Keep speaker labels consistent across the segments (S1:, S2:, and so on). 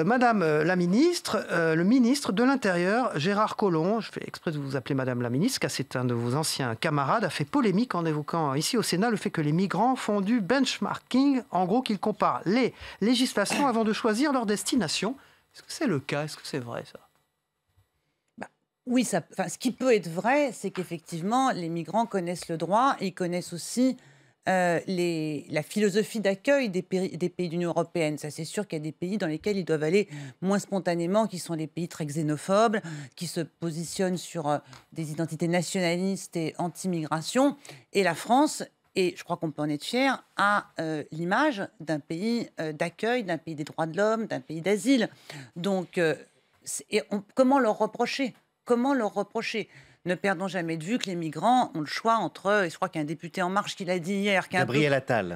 S1: Euh, Madame euh, la ministre, euh, le ministre
S2: de l'Intérieur, Gérard Collomb, je fais exprès de vous appeler Madame la ministre, car c'est un de vos anciens camarades, a fait polémique en évoquant ici au Sénat le fait que les migrants font du benchmarking, en gros qu'ils comparent les législations avant de choisir leur destination. Est-ce que c'est le cas Est-ce que c'est vrai ça bah, oui, ce qui peut être vrai, c'est qu'effectivement, les migrants connaissent le droit ils connaissent aussi euh, les, la philosophie d'accueil des, pays d'Union européenne. Ça, c'est sûr qu'il y a des pays dans lesquels ils doivent aller moins spontanément, qui sont les pays très xénophobes, qui se positionnent sur euh, des identités nationalistes et anti-migration. Et la France, et je crois qu'on peut en être fier, a euh, l'image d'un pays d'accueil, d'un pays des droits de l'homme, d'un pays d'asile. Donc, comment leur reprocher Comment leur reprocher ne perdons jamais de vue que les migrants ont le choix entre, euh, et je crois qu'un député En Marche qui l'a dit hier, qui a, un peu,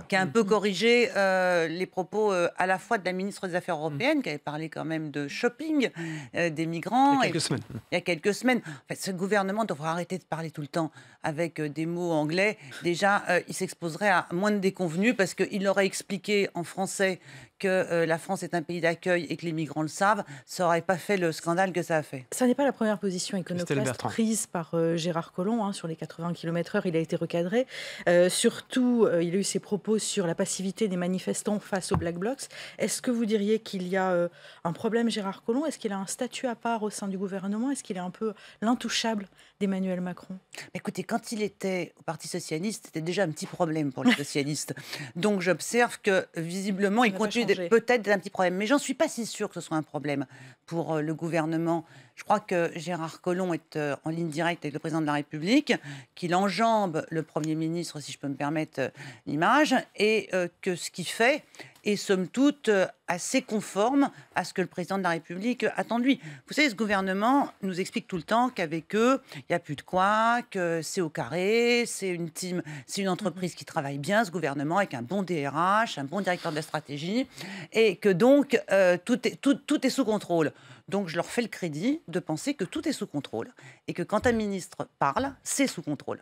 S2: Qui a un peu corrigé euh, les propos euh, à la fois de la ministre des Affaires mm-hmm. européennes, qui avait parlé quand même de shopping des migrants. Il y a quelques semaines. Il y a quelques semaines. ce gouvernement devrait arrêter de parler tout le temps avec des mots anglais. Déjà, il s'exposerait à moins de déconvenus parce qu'il aurait expliqué en français que euh, la France est un pays d'accueil et que les migrants le savent, ça n'aurait pas fait le scandale que ça
S1: a fait. Ça n'est pas la première position iconoclaste prise par euh, Gérard Collomb hein, sur les 80 km/h. Il a été recadré. Euh, surtout, il a eu ses propos sur la passivité des manifestants face aux Black Blocs. Est-ce que vous diriez qu'il y a un problème, Gérard Collomb Est-ce qu'il a un statut à part au sein du gouvernement Est-ce qu'il est un peu l'intouchable d'Emmanuel Macron Écoutez, quand il était
S2: au Parti socialiste, c'était déjà un petit problème pour les socialistes. Donc j'observe que visiblement, il continue peut-être un petit problème, mais j'en suis pas si sûre que ce soit un problème pour euh, le gouvernement. Je crois que Gérard Collomb est euh, en ligne directe avec le président de la République, qu'il enjambe le Premier ministre, si je peux me permettre euh, l'image, et que ce qu'il fait, et somme toute euh, assez conforme à ce que le président de la République attend de lui. Vous savez, ce gouvernement nous explique tout le temps qu'avec eux, il n'y a plus de quoi, que c'est au carré, c'est une team, c'est une entreprise qui travaille bien, ce gouvernement, avec un bon DRH, un bon directeur de la stratégie, et que donc euh, tout, tout, tout est sous contrôle. Donc je leur fais le crédit de penser que tout est sous contrôle et que quand un ministre parle, c'est sous contrôle.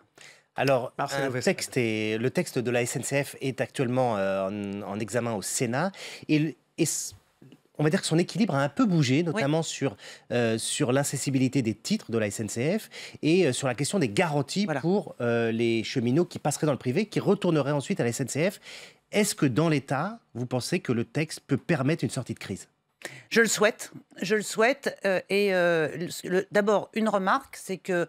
S3: Alors, texte le texte de la SNCF est actuellement euh, en, examen au Sénat. Et, on va dire que son équilibre a un peu bougé, notamment sur, euh, sur l'accessibilité des titres de la SNCF et euh, sur la question des garanties pour les cheminots qui passeraient dans le privé, qui retourneraient ensuite à la SNCF. Est-ce que dans l'État, vous pensez que le texte peut permettre une sortie de crise
S2: Je le souhaite, je le souhaite. et d'abord, une remarque, c'est que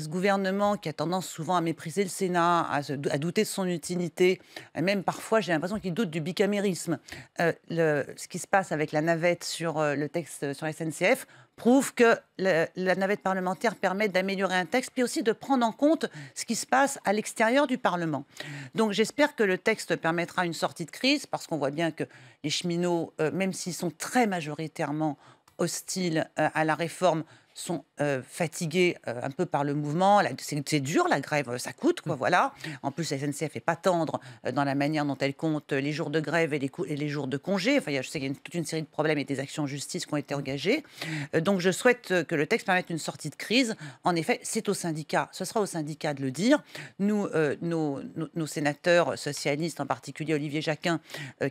S2: ce gouvernement qui a tendance souvent à mépriser le Sénat, à, douter de son utilité, et même parfois j'ai l'impression qu'il doute du bicamérisme. Euh, le, ce qui se passe avec la navette sur euh, le texte sur SNCF prouve que la navette parlementaire permet d'améliorer un texte, puis aussi de prendre en compte ce qui se passe à l'extérieur du Parlement. Donc j'espère que le texte permettra une sortie de crise, parce qu'on voit bien que les cheminots, euh, même s'ils sont très majoritairement hostiles à la réforme, sont euh, fatigués euh, un peu par le mouvement. C'est dur la grève, euh, ça coûte quoi, mmh. voilà. En plus, la SNCF n'est pas tendre dans la manière dont elle compte les jours de grève et les, jours de congé. Enfin, je sais qu'il y a toute une série de problèmes et des actions en justice qui ont été engagées. Mmh. donc, je souhaite que le texte permette une sortie de crise. En effet, c'est au syndicat ce sera au syndicat de le dire. Nous, nos, sénateurs socialistes, en particulier Olivier Jacquin,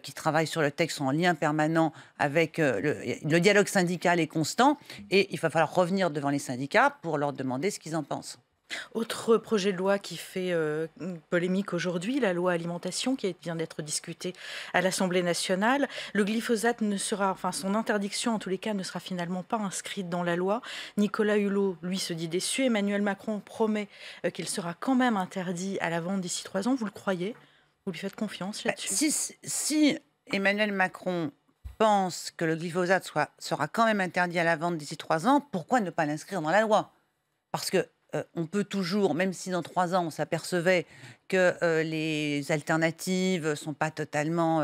S2: qui travaille sur le texte, sont en lien permanent avec le, le dialogue syndical est constant et il va
S1: falloir revenir devant les syndicats pour leur demander ce qu'ils en pensent. Autre projet de loi qui fait euh, polémique aujourd'hui, la loi alimentation qui vient d'être discutée à l'Assemblée nationale. Le glyphosate ne sera, enfin son interdiction en tous les cas ne sera finalement pas inscrite dans la loi. Nicolas Hulot, lui, se dit déçu. Emmanuel Macron promet euh, qu'il sera quand même interdit à la vente d'ici trois ans. Vous le croyez Vous lui faites confiance bah, là-dessus si, si
S2: Emmanuel Macron pense que le glyphosate sera quand même interdit à la vente d'ici trois ans, pourquoi ne pas l'inscrire dans la loi Parce que euh, on peut toujours, même si dans trois ans on s'apercevait que euh, les alternatives sont pas totalement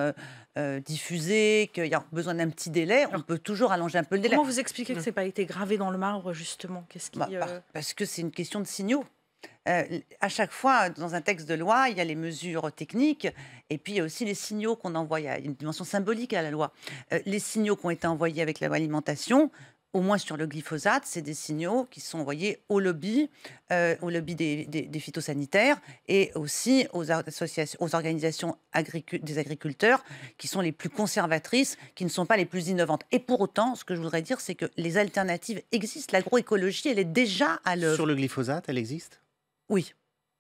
S2: euh, diffusées, qu'il y a besoin d'un petit délai, on peut toujours allonger un peu le délai. Comment vous expliquez que ce c'est
S1: pas été gravé dans le marbre justement bah, Parce que c'est une question de signaux. Euh, à chaque fois,
S2: dans un texte de loi, il y a les mesures techniques et puis il y a aussi les signaux qu'on envoie. Il y a une dimension symbolique à la loi. Euh, les signaux qui ont été envoyés avec la loi alimentation, au moins sur le glyphosate, c'est des signaux qui sont envoyés au lobby, aux euh, au lobby des, phytosanitaires et aussi aux, associations, aux organisations des agriculteurs qui sont les plus conservatrices, qui ne sont pas les plus innovantes. Et pour autant, ce que je voudrais dire, c'est que les alternatives
S3: existent. L'agroécologie, elle est déjà à l'œuvre. Sur le glyphosate, elle existe oui.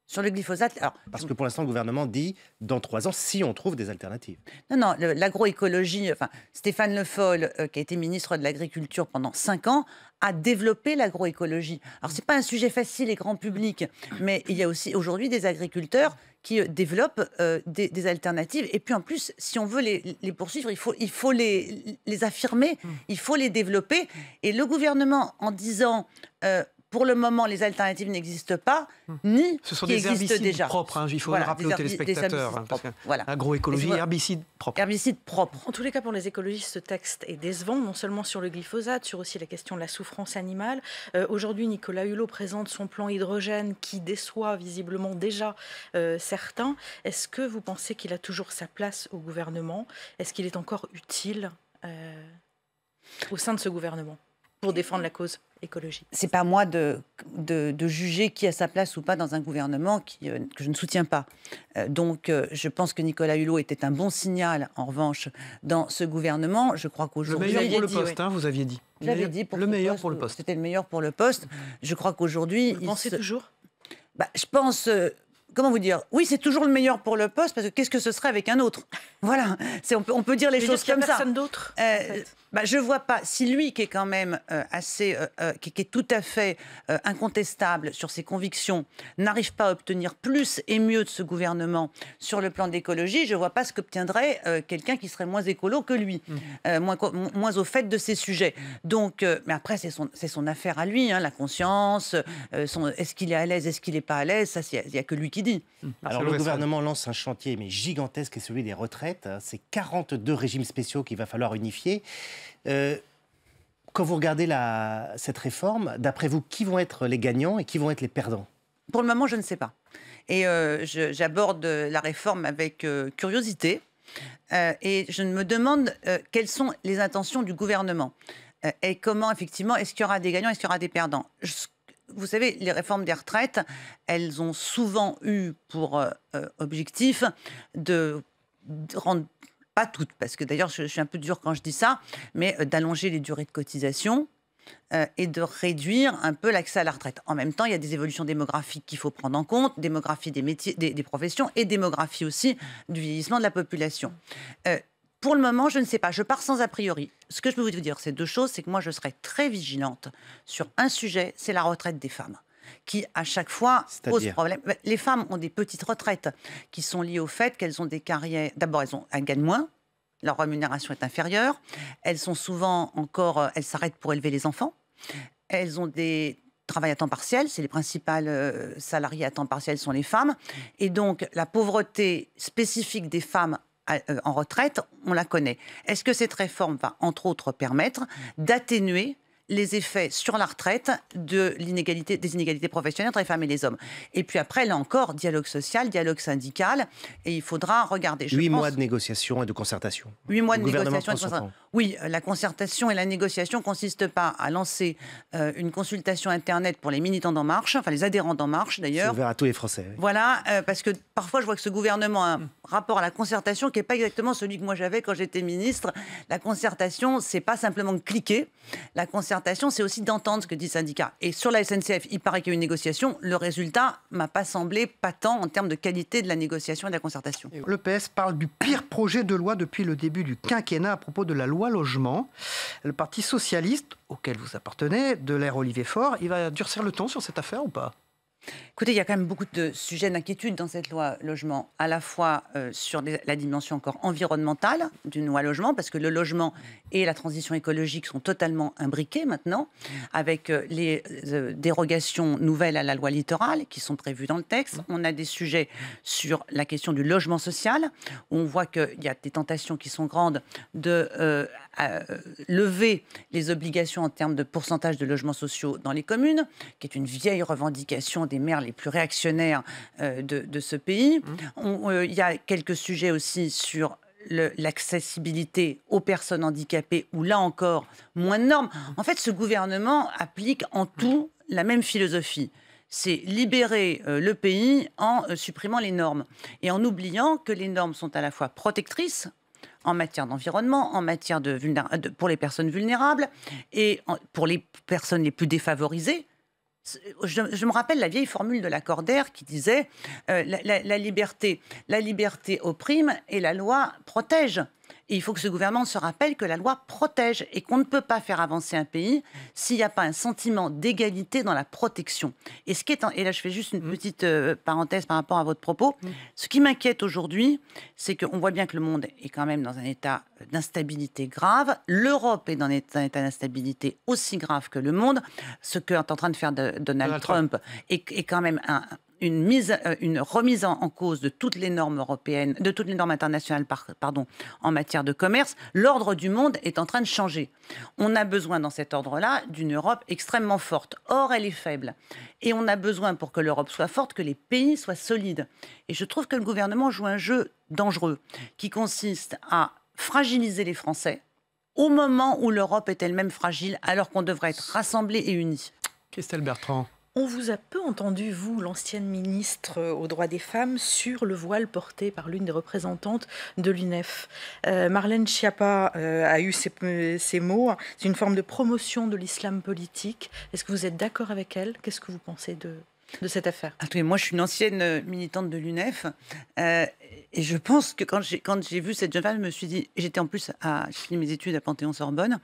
S3: Sur le glyphosate. Alors, Parce que pour l'instant, le gouvernement dit dans trois ans, si on trouve des alternatives.
S2: Non, non, l'agroécologie, enfin, Stéphane Le Foll, euh, qui a été ministre de l'Agriculture pendant cinq ans, a développé l'agroécologie. Alors, ce n'est pas un sujet facile et grand public, mais il y a aussi aujourd'hui des agriculteurs qui euh, développent euh, des, alternatives. Et puis en plus, si on veut les, poursuivre, il faut, il faut les, affirmer, mmh. il faut les développer. Et le gouvernement, en disant pour le moment, les alternatives n'existent pas, hmm. ni Ce sont des déjà. propres, hein, il faut rappeler aux téléspectateurs. Hein, agroécologie, herbicides
S1: propres. En tous les cas, pour les écologistes, ce texte est décevant, non seulement sur le glyphosate, sur aussi la question de la souffrance animale. Euh, aujourd'hui, Nicolas Hulot présente son plan hydrogène qui déçoit visiblement déjà euh, certains. Est-ce que vous pensez qu'il a toujours sa place au gouvernement Est-ce qu'il est encore utile euh, au sein de ce gouvernement pour défendre la cause écologique.
S2: C'est pas moi de, de, juger qui a sa place ou pas dans un gouvernement qui, euh, que je ne soutiens pas. Euh, donc euh, je pense que Nicolas Hulot était un bon signal, en revanche, dans ce gouvernement. Je crois qu'aujourd'hui... Le meilleur pour le poste, hein, vous aviez dit. J'avais dit pour le meilleur pour le poste. C'était le meilleur pour le poste. Je crois qu'aujourd'hui... Vous pensez toujours bah, Je pense comment vous dire Oui, c'est toujours le meilleur pour le poste parce que qu'est-ce que ce serait avec un autre Voilà, on peut, on peut, dire les choses comme ça. Personne
S1: d'autre. Euh, personne d'autre
S2: bah, Je ne vois pas. Si lui, qui est quand même euh, assez, euh, euh, qui, est tout à fait incontestable sur ses convictions, n'arrive pas à obtenir plus et mieux de ce gouvernement sur le plan d'écologie, je ne vois pas ce qu'obtiendrait quelqu'un qui serait moins écolo que lui, mmh. moins, au fait de ces sujets. Donc, mais après, c'est son, affaire à lui, hein, la conscience, est-ce qu'il est à l'aise, est-ce qu'il n'est pas à l'aise, ça, il n'y a, que lui qui dit.
S3: Mmh. Alors, le gouvernement lance un chantier, mais gigantesque, et celui des retraites. Hein. C'est 42 régimes spéciaux qu'il va falloir unifier. Euh, quand vous regardez la, cette réforme, d'après vous, qui vont être les gagnants et qui vont être les perdants Pour le moment, je ne sais pas. Et
S2: euh, j'aborde euh, la réforme avec curiosité. et je me demande quelles sont les intentions du gouvernement. et comment, effectivement, est-ce qu'il y aura des gagnants, est-ce qu'il y aura des perdants Vous savez, les réformes des retraites, elles ont souvent eu pour objectif de rendre pas toutes, parce que d'ailleurs je, suis un peu dur quand je dis ça, mais euh, d'allonger les durées de cotisation. Euh, et de réduire un peu l'accès à la retraite. En même temps, il y a des évolutions démographiques qu'il faut prendre en compte, démographie des métiers, des, professions et démographie aussi du vieillissement de la population. Euh, pour le moment, je ne sais pas. Je pars sans a priori. Ce que je peux vous dire, c'est deux choses. C'est que moi, je serai très vigilante sur un sujet, c'est la retraite des femmes qui, à chaque fois, pose problème. Euh, les femmes ont des petites retraites qui sont liées au fait qu'elles ont des carrières. D'abord, elles, ont... gagnent moins, leur rémunération est inférieure. Elles sont souvent encore, euh, elles s'arrêtent pour élever les enfants. Elles ont des travail à temps partiel, c'est les principales euh, salariées à temps partiel sont les femmes. Et donc, la pauvreté spécifique des femmes en retraite, on la connaît. Est-ce que cette réforme va, entre autres, permettre d'atténuer les effets sur la retraite de des inégalités professionnelles entre les femmes et les hommes. Et puis après, là encore, dialogue social, dialogue syndical, et il faudra regarder. Huit mois de
S3: négociation et de concertation. Huit mois de négociation et de concertation.
S2: Oui, la concertation et la négociation consistent pas à lancer euh, une consultation internet pour les militants d'En Marche, enfin les adhérents d'En Marche d'ailleurs. C'est
S3: ouvert à tous les Français.
S2: Voilà, euh, parce que parfois je vois que ce gouvernement a un rapport à la concertation qui n'est pas exactement celui que moi j'avais quand j'étais ministre. La concertation, c'est pas simplement cliquer. La concertation c'est aussi d'entendre ce que dit syndicat. Et sur la SNCF, il paraît qu'il y a eu une négociation. Le résultat m'a pas semblé patent en termes de qualité de la négociation et de la concertation.
S1: Le PS parle du pire projet de loi depuis le début du quinquennat à propos de la loi logement. Le Parti socialiste, auquel vous appartenez, de l'ère
S2: Olivier Faure, il va durcir le ton sur cette affaire ou pas Écoutez, il y a quand même beaucoup de sujets d'inquiétude dans cette loi logement, à la fois euh, sur la dimension encore environnementale d'une loi logement, parce que le logement et la transition écologique sont totalement imbriqués maintenant, avec euh, les euh, dérogations nouvelles à la loi littorale qui sont prévues dans le texte. On a des sujets sur la question du logement social, où on voit qu'il y a des tentations qui sont grandes de lever les obligations en termes de pourcentage de logements sociaux dans les communes, qui est une vieille revendication des maires les plus réactionnaires euh, de, ce pays. Mmh. Euh, il y a quelques sujets aussi sur l'accessibilité aux personnes handicapées, où là encore, moins de normes. Mmh. En fait, ce gouvernement applique en mmh. tout la même philosophie. C'est libérer euh, le pays en supprimant les normes et en oubliant que les normes sont à la fois protectrices en matière d'environnement, en matière de, pour les personnes vulnérables et pour les personnes les plus défavorisées euh, je, me rappelle la vieille formule de la cordaire qui disait euh, la, liberté, la liberté opprime et la loi protège il faut que ce gouvernement se rappelle que la loi protège et qu'on ne peut pas faire avancer un pays s'il n'y a pas un sentiment d'égalité dans la protection. Et ce qui est et là je fais juste une mm. petite euh, parenthèse par rapport à votre propos. Mm. Ce qui m'inquiète aujourd'hui, c'est qu'on voit bien que le monde est quand même dans un état d'instabilité grave. L'Europe est dans un état d'instabilité aussi grave que le monde. Ce que est en train de faire Donald, Trump, est quand même un une, mise, euh, une remise en, cause de toutes les normes européennes, de toutes les normes internationales, pardon, en matière de commerce, l'ordre du monde est en train de changer. On a besoin dans cet ordre-là d'une Europe extrêmement forte. Or, elle est faible. Et on a besoin, pour que l'Europe soit forte, que les pays soient solides. Et je trouve que le gouvernement joue un jeu dangereux qui consiste à fragiliser les Français au moment où l'Europe est elle-même fragile, alors qu'on devrait être rassemblés et unis. Christelle Bertrand.
S1: On vous a peu entendu, vous, l'ancienne ministre euh, aux droits des femmes, sur le voile porté par l'une des représentantes de l'UNEF. Euh, Marlène Schiappa euh, a eu ces, mots. C'est une forme de promotion de l'islam politique. Est-ce que vous êtes d'accord avec elle Qu'est-ce que vous pensez de, cette affaire ah,
S2: Moi, je suis une ancienne militante de l'UNEF. Et je pense que quand j'ai, quand j'ai vu cette jeune femme, je me suis dit, j'étais en plus à, finir mes études à Panthéon-Sorbonne,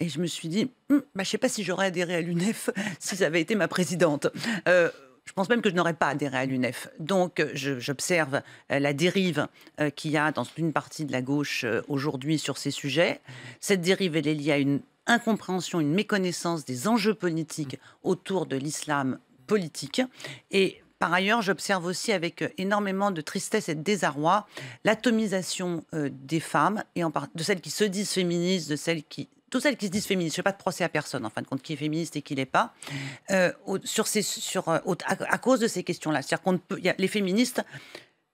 S2: et je me suis dit, je hum, bah, je sais pas si j'aurais adhéré à l'UNEF si ça avait été ma présidente. Euh, je pense même que je n'aurais pas adhéré à l'UNEF. Donc, j'observe euh, la dérive euh, qu'il y a dans une partie de la gauche aujourd'hui sur ces sujets. Cette dérive, elle est liée à une incompréhension, une méconnaissance des enjeux politiques mmh. autour de l'islam politique. Et par ailleurs, j'observe aussi avec euh, énormément de tristesse et de désarroi l'atomisation euh, des femmes, et en de celles qui se disent féministes, de celles qui toutes celles qui se disent féministes, je ne fais pas de procès à personne, en fin de compte, qui est féministe et qui l'est pas, mmh. euh, sur ces, sur, à, cause de ces questions-là. C'est-à-dire qu'on les féministes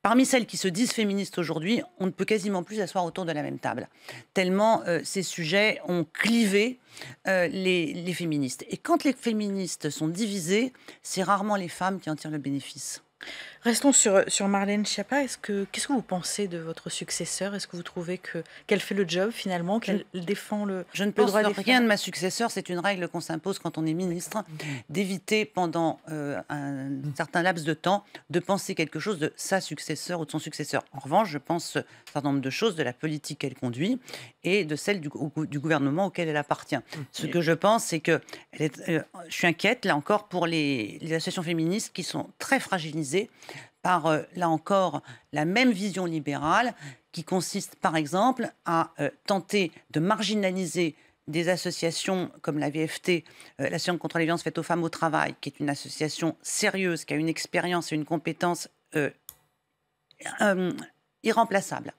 S2: Parmi celles qui se disent féministes aujourd'hui, on ne peut quasiment plus asseoir autour de la même table, tellement euh, ces sujets ont clivé euh, les, les féministes. Et quand les
S1: féministes sont divisées, c'est rarement les femmes qui en tirent le bénéfice. Restons sur, sur Marlène Schiappa. Est-ce que, qu'est-ce que vous pensez de votre successeur Est-ce que vous trouvez que, qu'elle fait le job finalement, qu'elle défend le Je ne pense rien de ma successeur. C'est une règle qu'on s'impose quand on est ministre,
S2: d'éviter pendant euh, un certain laps de temps de penser quelque chose de sa successeur ou de son successeur. En revanche, je pense un certain nombre de choses de la politique qu'elle conduit et de celle du, du gouvernement auquel elle appartient. Ce que je pense, c'est que euh, je suis inquiète là encore pour les, les associations féministes qui sont très fragilisées par, euh, là encore, la même vision libérale qui consiste, par exemple, à euh, tenter de marginaliser des associations comme la VFT, l'association euh, la Science contre les violences faites aux femmes au travail, qui est une association sérieuse, qui a une expérience et une compétence irremplaçables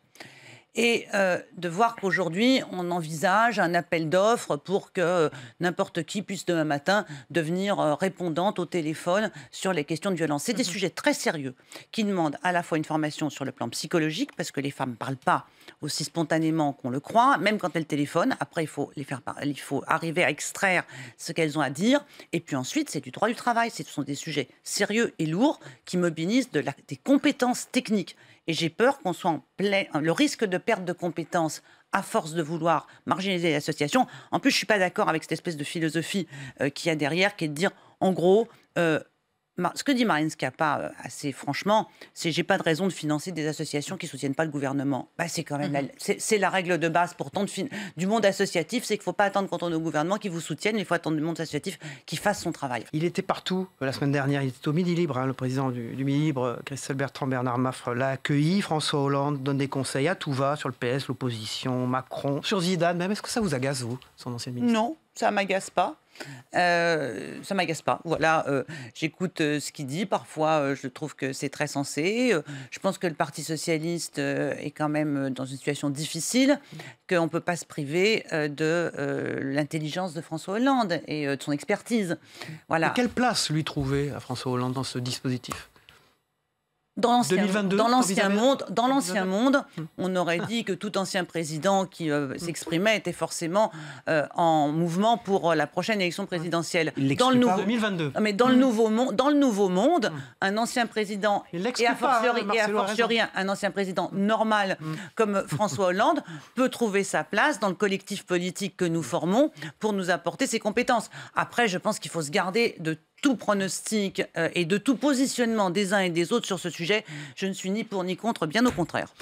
S2: et euh, de voir qu'aujourd'hui, on envisage un appel d'offres pour que euh, n'importe qui puisse demain matin devenir euh, répondante au téléphone sur les questions de violence. C'est des mhm. sujets très sérieux qui demandent à la fois une formation sur le plan psychologique, parce que les femmes ne parlent pas aussi spontanément qu'on le croit, même quand elles téléphonent. Après, il faut, les faire il faut arriver à extraire ce qu'elles ont à dire. Et puis ensuite, c'est du droit du travail. Ce sont des sujets sérieux et lourds qui mobilisent des compétences techniques. Et j'ai peur qu'on soit en plein. Euh, le risque de perte de compétences à force de vouloir marginaliser l'association. En plus, je ne suis pas d'accord avec cette espèce de philosophie euh, qu'il y a derrière, qui est de dire, en gros, euh, ce que dit Marine pas euh, assez franchement, c'est j'ai pas de raison de financer des associations qui soutiennent pas le gouvernement. Bah, c'est quand mhm. c'est la règle de base pour du monde associatif, c'est qu'il faut pas attendre quand on est au gouvernement qui vous soutienne, il faut attendre du monde associatif qui fasse son travail. Il était partout
S3: euh, la semaine dernière, il était au Midi Libre, hein, le président du, Midi Libre, euh, Christelle Bertrand,
S2: Bernard Maffre l'a accueilli, François Hollande donne des conseils à tout va sur le PS, l'opposition, Macron, sur Zidane même. Est-ce que ça vous agace vous, son ancien ministre Non, ça m'agace pas. Ça euh, ça m'agace pas. Voilà, euh, j'écoute euh, ce qu'il dit. Parfois, je trouve que c'est très sensé. je pense que le Parti socialiste est quand même dans une situation difficile, qu'on ne peut pas se priver de l'intelligence de François Hollande et de son expertise. Voilà. quelle place lui trouver à François Hollande dans ce dispositif dans l'ancien monde, dans l'ancien monde, hmm. on aurait dit que tout ancien président qui euh, hmm. s'exprimait était forcément euh, en mouvement pour euh, la prochaine élection présidentielle. dans le nouveau, 2022. Ah, mais hmm. dans le nouveau monde, dans le nouveau monde, un ancien président et hein, fortiori, un, ancien président normal comme François Hollande peut trouver sa place dans le collectif politique que nous formons pour nous apporter ses compétences. Après, je pense qu'il faut se garder de tout pronostic euh, et de tout positionnement des uns et des autres sur ce sujet. Mm. Je ne suis ni pour ni contre, bien au contraire.